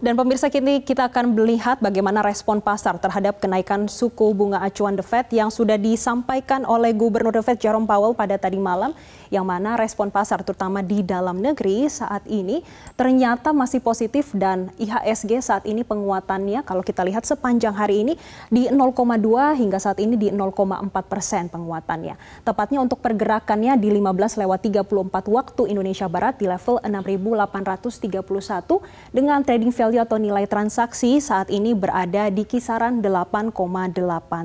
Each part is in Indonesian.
Dan pemirsa kini kita akan melihat bagaimana respon pasar terhadap kenaikan suku bunga acuan The Fed yang sudah disampaikan oleh Gubernur The Fed Jerome Powell pada tadi malam yang mana respon pasar terutama di dalam negeri saat ini ternyata masih positif dan IHSG saat ini penguatannya kalau kita lihat sepanjang hari ini di 0,2 hingga saat ini di 0,4 persen penguatannya. Tepatnya untuk pergerakannya di 15 lewat 34 waktu Indonesia Barat di level 6.831 dengan trading value atau nilai transaksi saat ini berada di kisaran 8,8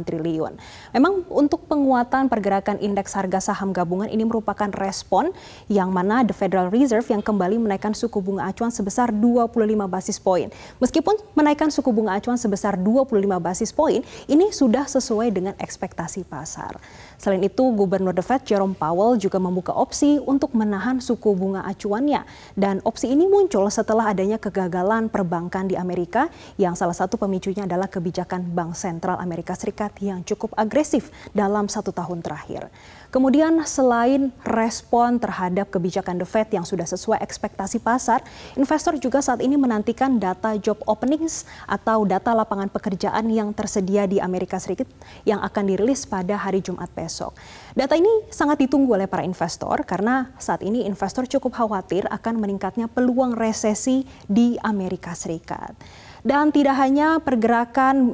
triliun. Memang untuk penguatan pergerakan indeks harga saham gabungan ini merupakan respon yang mana The Federal Reserve yang kembali menaikkan suku bunga acuan sebesar 25 basis poin. Meskipun menaikkan suku bunga acuan sebesar 25 basis poin, ini sudah sesuai dengan ekspektasi pasar. Selain itu, Gubernur The Fed Jerome Powell juga membuka opsi untuk menahan suku bunga acuannya dan opsi ini muncul setelah adanya ke kegagalan perbankan di Amerika yang salah satu pemicunya adalah kebijakan Bank Sentral Amerika Serikat yang cukup agresif dalam satu tahun terakhir. Kemudian selain respon terhadap kebijakan The Fed yang sudah sesuai ekspektasi pasar, investor juga saat ini menantikan data job openings atau data lapangan pekerjaan yang tersedia di Amerika Serikat yang akan dirilis pada hari Jumat besok. Data ini sangat ditunggu oleh para investor karena saat ini investor cukup khawatir akan meningkatnya peluang resesi di di Amerika Serikat. Dan tidak hanya pergerakan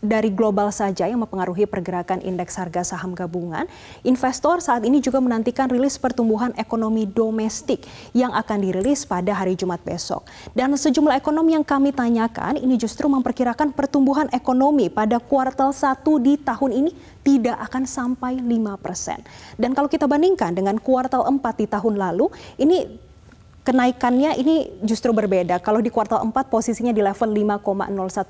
dari global saja yang mempengaruhi pergerakan indeks harga saham gabungan, investor saat ini juga menantikan rilis pertumbuhan ekonomi domestik yang akan dirilis pada hari Jumat besok. Dan sejumlah ekonom yang kami tanyakan ini justru memperkirakan pertumbuhan ekonomi pada kuartal 1 di tahun ini tidak akan sampai 5 persen. Dan kalau kita bandingkan dengan kuartal 4 di tahun lalu, ini kenaikannya ini justru berbeda. Kalau di kuartal 4 posisinya di level 5,01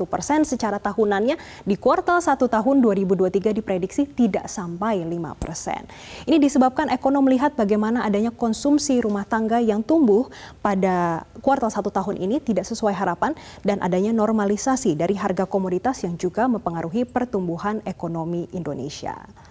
persen secara tahunannya, di kuartal 1 tahun 2023 diprediksi tidak sampai 5 persen. Ini disebabkan ekonom melihat bagaimana adanya konsumsi rumah tangga yang tumbuh pada kuartal 1 tahun ini tidak sesuai harapan dan adanya normalisasi dari harga komoditas yang juga mempengaruhi pertumbuhan ekonomi Indonesia.